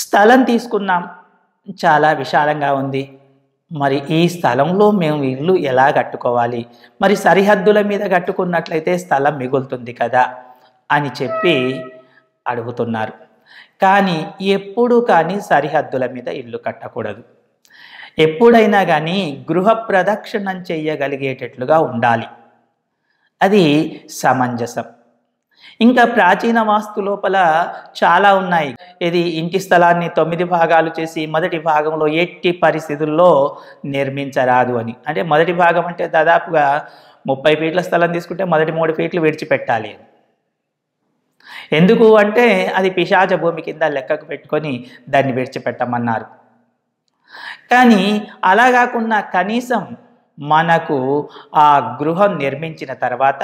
స్థలం తీసుకున్నాం చాలా విశాలంగా ఉంది మరి ఈ స్థలంలో మేము ఇల్లు ఎలా కట్టుకోవాలి మరి సరిహద్దుల మీద కట్టుకున్నట్లయితే స్థలం మిగులుతుంది కదా అని చెప్పి అడుగుతున్నారు కానీ ఎప్పుడు కానీ సరిహద్దుల మీద ఇల్లు కట్టకూడదు ఎప్పుడైనా కానీ గృహ ప్రదక్షిణం చేయగలిగేటట్లుగా ఉండాలి అది సమంజసం ఇంకా ప్రాచీన వాస్తు లోపల చాలా ఉన్నాయి ఇది ఇంటి స్థలాన్ని తొమ్మిది భాగాలు చేసి మొదటి భాగంలో ఎట్టి పరిస్థితుల్లో నిర్మించరాదు అని అంటే మొదటి భాగం అంటే దాదాపుగా ముప్పై ఫీట్ల స్థలం తీసుకుంటే మొదటి మూడు ఫీట్లు విడిచిపెట్టాలి ఎందుకు అంటే అది పిశాచ భూమి కింద లెక్కకు పెట్టుకొని దాన్ని విడిచిపెట్టమన్నారు కానీ అలా కాకుండా కనీసం మనకు ఆ గృహం నిర్మించిన తర్వాత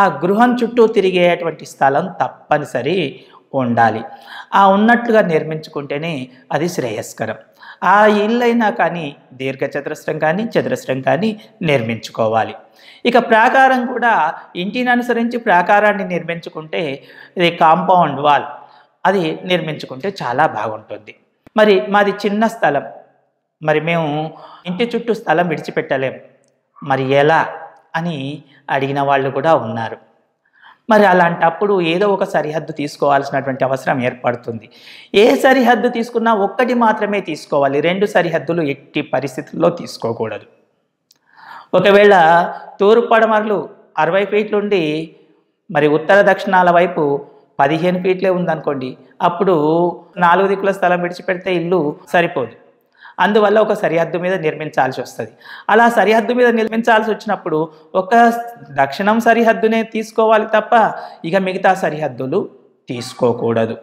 ఆ గృహం చుట్టూ తిరిగేటువంటి స్థలం తప్పనిసరి ఉండాలి ఆ ఉన్నట్లుగా నిర్మించుకుంటేనే అది శ్రేయస్కరం ఆ ఇల్లైనా కానీ దీర్ఘచతురస్రం కానీ చతురస్రం కానీ నిర్మించుకోవాలి ఇక ప్రాకారం కూడా ఇంటిని అనుసరించి ప్రాకారాన్ని నిర్మించుకుంటే ఇది కాంపౌండ్ వాల్ అది నిర్మించుకుంటే చాలా బాగుంటుంది మరి మాది చిన్న స్థలం మరి మేము ఇంటి చుట్టూ స్థలం విడిచిపెట్టలేం మరి ఎలా అని అడిగిన వాళ్ళు కూడా ఉన్నారు మరి అలాంటప్పుడు ఏదో ఒక సరిహద్దు తీసుకోవాల్సినటువంటి అవసరం ఏర్పడుతుంది ఏ సరిహద్దు తీసుకున్నా ఒక్కటి మాత్రమే తీసుకోవాలి రెండు సరిహద్దులు ఎట్టి పరిస్థితుల్లో తీసుకోకూడదు ఒకవేళ తూర్పు పడమరలు అరవై ఫీట్లుండి మరి ఉత్తర దక్షిణాల వైపు పదిహేను ఫీట్లే ఉందనుకోండి అప్పుడు నాలుగు దిక్కుల స్థలం విడిచిపెడితే ఇల్లు సరిపోదు అందువల్ల ఒక సరిహద్దు మీద నిర్మించాల్సి వస్తుంది అలా సరిహద్దు మీద నిర్మించాల్సి వచ్చినప్పుడు ఒక దక్షిణం సరిహద్దునే తీసుకోవాలి తప్ప ఇక మిగతా సరిహద్దులు తీసుకోకూడదు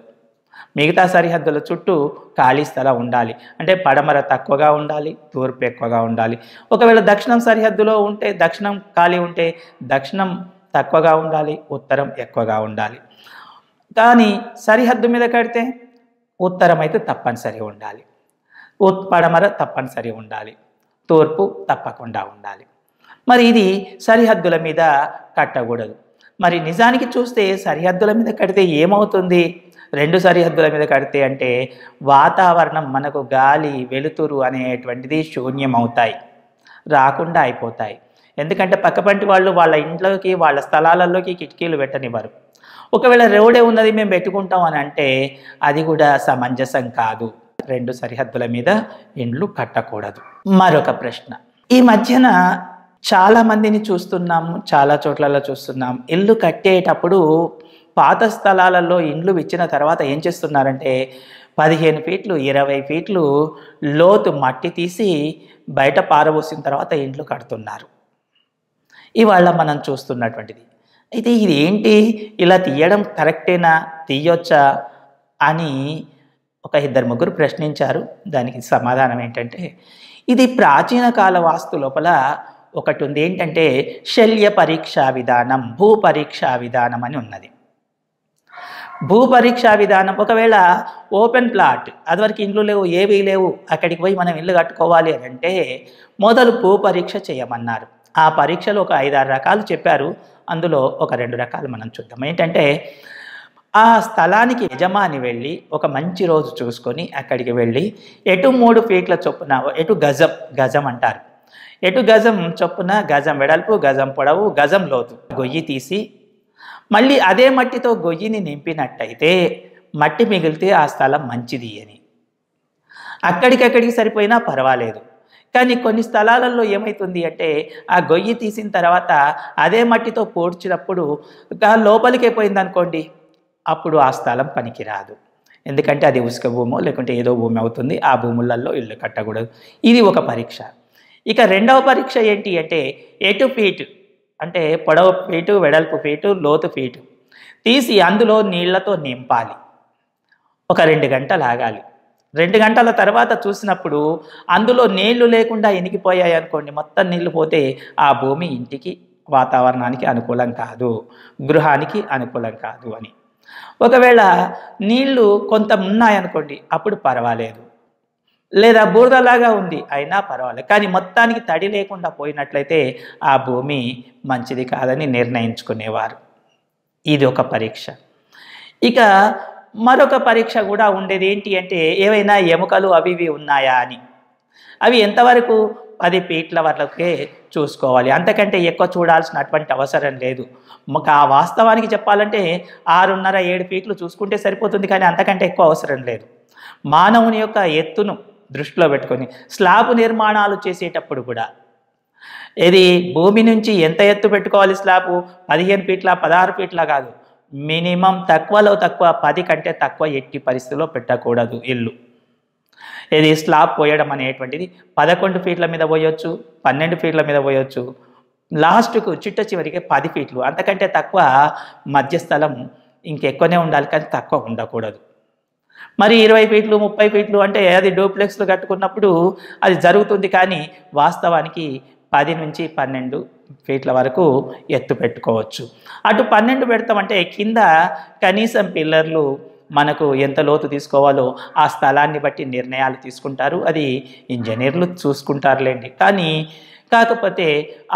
మిగతా సరిహద్దుల చుట్టూ ఖాళీ స్థలం ఉండాలి అంటే పడమర తక్కువగా ఉండాలి తూర్పు ఎక్కువగా ఉండాలి ఒకవేళ దక్షిణం సరిహద్దులో ఉంటే దక్షిణం ఖాళీ ఉంటే దక్షిణం తక్కువగా ఉండాలి ఉత్తరం ఎక్కువగా ఉండాలి కానీ సరిహద్దు మీద కడితే ఉత్తరం అయితే తప్పనిసరి ఉండాలి ఉత్పడమర తప్పనిసరి ఉండాలి తూర్పు తప్పకుండా ఉండాలి మరి ఇది సరిహద్దుల మీద కట్టకూడదు మరి నిజానికి చూస్తే సరిహద్దుల మీద కడితే ఏమవుతుంది రెండు సరిహద్దుల మీద కడితే అంటే వాతావరణం మనకు గాలి వెలుతురు అనేటువంటిది శూన్యమవుతాయి రాకుండా అయిపోతాయి ఎందుకంటే పక్కపంటి వాళ్ళు వాళ్ళ ఇంట్లోకి వాళ్ళ స్థలాలలోకి కిటికీలు పెట్టనివ్వరు ఒకవేళ రోడే ఉన్నది మేము పెట్టుకుంటాం అని అంటే అది కూడా సమంజసం కాదు రెండు సరిహద్దుల మీద ఇండ్లు కట్టకూడదు మరొక ప్రశ్న ఈ మధ్యన చాలా మందిని చూస్తున్నాము చాలా చోట్లలో చూస్తున్నాం ఇల్లు కట్టేటప్పుడు పాత స్థలాలలో ఇండ్లు ఇచ్చిన తర్వాత ఏం చేస్తున్నారంటే పదిహేను ఫీట్లు ఇరవై ఫీట్లు లోతు మట్టి తీసి బయట పారబోసిన తర్వాత ఇండ్లు కడుతున్నారు ఇవాళ మనం చూస్తున్నటువంటిది అయితే ఇది ఏంటి ఇలా తీయడం కరెక్టేనా తీయొచ్చా అని ఒక ఇద్దరు ముగ్గురు ప్రశ్నించారు దానికి సమాధానం ఏంటంటే ఇది ప్రాచీన కాల వాస్తు లోపల ఒకటి ఉంది ఏంటంటే శల్య పరీక్షా విధానం భూ పరీక్షా విధానం అని ఉన్నది భూ పరీక్షా విధానం ఒకవేళ ఓపెన్ ప్లాట్ అదివరకు ఇండ్లు లేవు ఏవీ లేవు అక్కడికి పోయి మనం ఇల్లు కట్టుకోవాలి అని అంటే మొదలు భూ పరీక్ష చేయమన్నారు ఆ పరీక్షలు ఒక ఐదారు రకాలు చెప్పారు అందులో ఒక రెండు రకాలు మనం చూద్దాం ఏంటంటే ఆ స్థలానికి యజమాని వెళ్ళి ఒక మంచి రోజు చూసుకొని అక్కడికి వెళ్ళి ఎటు మూడు ఫీట్ల చొప్పున ఎటు గజం గజం అంటారు ఎటు గజం చొప్పున గజం వెడల్పు గజం పొడవు గజం లోతు గొయ్యి తీసి మళ్ళీ అదే మట్టితో గొయ్యిని నింపినట్టయితే మట్టి మిగిలితే ఆ స్థలం మంచిది అని అక్కడికక్కడికి సరిపోయినా పర్వాలేదు కానీ కొన్ని స్థలాలలో ఏమవుతుంది అంటే ఆ గొయ్యి తీసిన తర్వాత అదే మట్టితో పూడ్చినప్పుడు లోపలికే పోయిందనుకోండి అప్పుడు ఆ స్థలం పనికిరాదు ఎందుకంటే అది ఉసుక భూమో లేకుంటే ఏదో భూమి అవుతుంది ఆ భూములలో ఇల్లు కట్టకూడదు ఇది ఒక పరీక్ష ఇక రెండవ పరీక్ష ఏంటి అంటే ఎటు ఫీటు అంటే పొడవ ఫీటు వెడల్పు ఫీటు లోతు ఫీటు తీసి అందులో నీళ్లతో నింపాలి ఒక రెండు గంటలు ఆగాలి రెండు గంటల తర్వాత చూసినప్పుడు అందులో నీళ్లు లేకుండా ఎనికిపోయాయి అనుకోండి మొత్తం నీళ్లు పోతే ఆ భూమి ఇంటికి వాతావరణానికి అనుకూలం కాదు గృహానికి అనుకూలం కాదు అని ఒకవేళ నీళ్లు కొంత ఉన్నాయనుకోండి అప్పుడు పర్వాలేదు లేదా బూరదలాగా ఉంది అయినా పర్వాలేదు కానీ మొత్తానికి తడి లేకుండా పోయినట్లయితే ఆ భూమి మంచిది కాదని నిర్ణయించుకునేవారు ఇది ఒక పరీక్ష ఇక మరొక పరీక్ష కూడా ఉండేది ఏంటి అంటే ఏవైనా ఎముకలు అవి ఇవి ఉన్నాయా అని అవి ఎంతవరకు పది పీట్ల వరకే చూసుకోవాలి అంతకంటే ఎక్కువ చూడాల్సినటువంటి అవసరం లేదు మాకు ఆ వాస్తవానికి చెప్పాలంటే ఆరున్నర ఏడు పీకులు చూసుకుంటే సరిపోతుంది కానీ అంతకంటే ఎక్కువ అవసరం లేదు మానవుని యొక్క ఎత్తును దృష్టిలో పెట్టుకొని స్లాబ్ నిర్మాణాలు చేసేటప్పుడు కూడా ఇది భూమి నుంచి ఎంత ఎత్తు పెట్టుకోవాలి స్లాబ్ పదిహేను ఫీట్ల పదహారు ఫీట్ల కాదు మినిమం తక్కువలో తక్కువ పది కంటే తక్కువ ఎట్టి పరిస్థితిలో పెట్టకూడదు ఇల్లు ఇది స్లాబ్ పోయడం అనేటువంటిది పదకొండు ఫీట్ల మీద పోయొచ్చు పన్నెండు ఫీట్ల మీద పోయొచ్చు లాస్ట్కు చిట్ట చివరికి పది ఫీట్లు అంతకంటే తక్కువ మధ్యస్థలం ఇంకెక్కువనే ఉండాలి కానీ తక్కువ ఉండకూడదు మరి ఇరవై ఫీట్లు ముప్పై ఫీట్లు అంటే అది డూప్లెక్స్లు కట్టుకున్నప్పుడు అది జరుగుతుంది కానీ వాస్తవానికి పది నుంచి పన్నెండు ఫీట్ల వరకు ఎత్తు పెట్టుకోవచ్చు అటు పన్నెండు పెడతామంటే కింద కనీసం పిల్లర్లు మనకు ఎంత లోతు తీసుకోవాలో ఆ స్థలాన్ని బట్టి నిర్ణయాలు తీసుకుంటారు అది ఇంజనీర్లు చూసుకుంటారులేండి కానీ కాకపోతే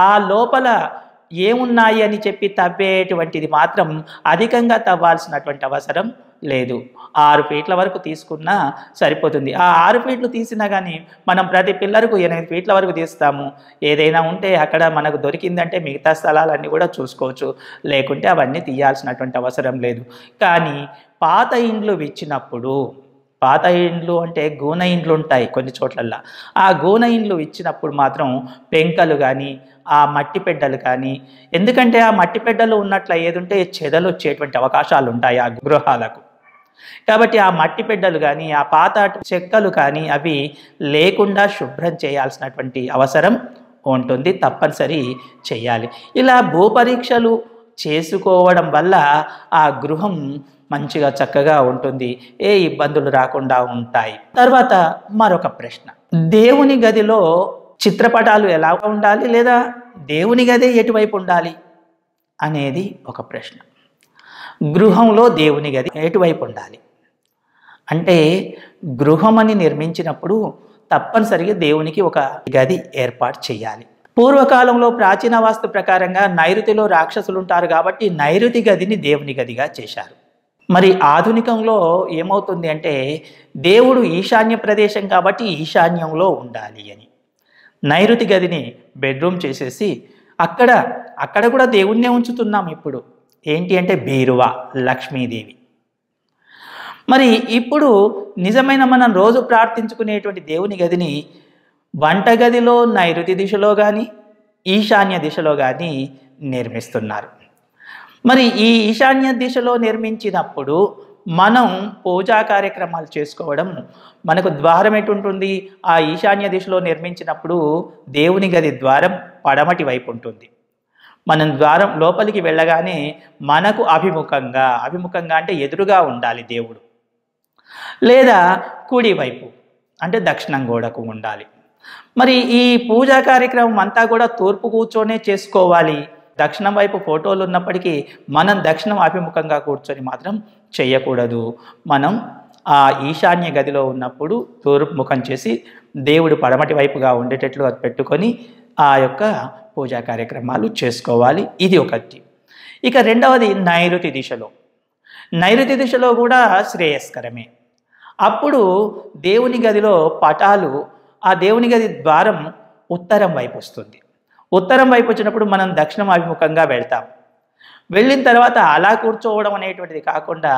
ఆ లోపల ఏమున్నాయి అని చెప్పి తవ్వేటువంటిది మాత్రం అధికంగా తవ్వాల్సినటువంటి అవసరం లేదు ఆరు ఫీట్ల వరకు తీసుకున్నా సరిపోతుంది ఆ ఆరు ఫీట్లు తీసినా కానీ మనం ప్రతి పిల్లలకు ఎనిమిది ఫీట్ల వరకు తీస్తాము ఏదైనా ఉంటే అక్కడ మనకు దొరికిందంటే మిగతా స్థలాలన్నీ కూడా చూసుకోవచ్చు లేకుంటే అవన్నీ తీయాల్సినటువంటి అవసరం లేదు కానీ పాత ఇండ్లు ఇచ్చినప్పుడు పాత ఇండ్లు అంటే గూన ఇండ్లు ఉంటాయి కొన్ని చోట్లల్లో ఆ గూన ఇండ్లు ఇచ్చినప్పుడు మాత్రం పెంకలు కానీ ఆ మట్టి పెడ్డలు కానీ ఎందుకంటే ఆ మట్టి పెడ్డలు ఉన్నట్లు ఏదుంటే చెదలు వచ్చేటువంటి అవకాశాలు ఉంటాయి ఆ గృహాలకు కాబట్టి ఆ మట్టి పెడ్డలు కానీ ఆ పాత చెక్కలు కానీ అవి లేకుండా శుభ్రం చేయాల్సినటువంటి అవసరం ఉంటుంది తప్పనిసరి చేయాలి ఇలా భూపరీక్షలు చేసుకోవడం వల్ల ఆ గృహం మంచిగా చక్కగా ఉంటుంది ఏ ఇబ్బందులు రాకుండా ఉంటాయి తర్వాత మరొక ప్రశ్న దేవుని గదిలో చిత్రపటాలు ఎలా ఉండాలి లేదా దేవుని గదే ఎటువైపు ఉండాలి అనేది ఒక ప్రశ్న గృహంలో దేవుని గది ఎటువైపు ఉండాలి అంటే గృహమని నిర్మించినప్పుడు తప్పనిసరిగా దేవునికి ఒక గది ఏర్పాటు చేయాలి పూర్వకాలంలో ప్రాచీన వాస్తు ప్రకారంగా నైరుతిలో రాక్షసులు ఉంటారు కాబట్టి నైరుతి గదిని దేవుని గదిగా చేశారు మరి ఆధునికంలో ఏమవుతుంది అంటే దేవుడు ఈశాన్య ప్రదేశం కాబట్టి ఈశాన్యంలో ఉండాలి అని నైరుతి గదిని బెడ్రూమ్ చేసేసి అక్కడ అక్కడ కూడా దేవుణ్ణే ఉంచుతున్నాం ఇప్పుడు ఏంటి అంటే బీరువా లక్ష్మీదేవి మరి ఇప్పుడు నిజమైన మనం రోజు ప్రార్థించుకునేటువంటి దేవుని గదిని వంటగదిలో నైరుతి దిశలో కానీ ఈశాన్య దిశలో కానీ నిర్మిస్తున్నారు మరి ఈ ఈశాన్య దిశలో నిర్మించినప్పుడు మనం పూజా కార్యక్రమాలు చేసుకోవడం మనకు ద్వారం ఎటుంటుంది ఆ ఈశాన్య దిశలో నిర్మించినప్పుడు దేవుని గది ద్వారం పడమటి వైపు ఉంటుంది మనం ద్వారం లోపలికి వెళ్ళగానే మనకు అభిముఖంగా అభిముఖంగా అంటే ఎదురుగా ఉండాలి దేవుడు లేదా కుడివైపు అంటే దక్షిణం గోడకు ఉండాలి మరి ఈ పూజా కార్యక్రమం అంతా కూడా తూర్పు కూర్చొనే చేసుకోవాలి దక్షిణం వైపు ఫోటోలు ఉన్నప్పటికీ మనం దక్షిణం అభిముఖంగా కూర్చొని మాత్రం చేయకూడదు మనం ఆ ఈశాన్య గదిలో ఉన్నప్పుడు తూర్పు ముఖం చేసి దేవుడు పడమటి వైపుగా ఉండేటట్లు అది పెట్టుకొని ఆ యొక్క పూజా కార్యక్రమాలు చేసుకోవాలి ఇది ఒకటి ఇక రెండవది నైరుతి దిశలో నైరుతి దిశలో కూడా శ్రేయస్కరమే అప్పుడు దేవుని గదిలో పటాలు ఆ దేవుని గది ద్వారం ఉత్తరం వైపు వస్తుంది ఉత్తరం వైపు వచ్చినప్పుడు మనం దక్షిణం అభిముఖంగా వెళ్తాం వెళ్ళిన తర్వాత అలా కూర్చోవడం అనేటువంటిది కాకుండా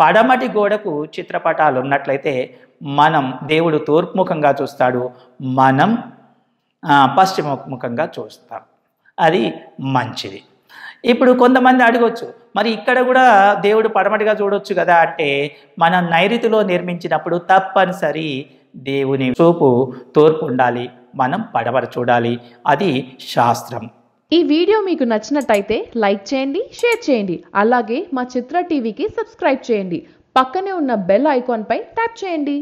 పడమటి గోడకు చిత్రపటాలు ఉన్నట్లయితే మనం దేవుడు తూర్పుముఖంగా చూస్తాడు మనం పశ్చిమముఖంగా చూస్తాం అది మంచిది ఇప్పుడు కొంతమంది అడగొచ్చు మరి ఇక్కడ కూడా దేవుడు పడమటిగా చూడొచ్చు కదా అంటే మనం నైరుతిలో నిర్మించినప్పుడు తప్పనిసరి దేవుని చూపు తూర్పు ఉండాలి మనం పడమర చూడాలి అది శాస్త్రం ఈ వీడియో మీకు నచ్చినట్టయితే లైక్ చేయండి షేర్ చేయండి అలాగే మా చిత్ర టీవీకి సబ్స్క్రైబ్ చేయండి పక్కనే ఉన్న బెల్ ఐకాన్ పై ట్యాప్ చేయండి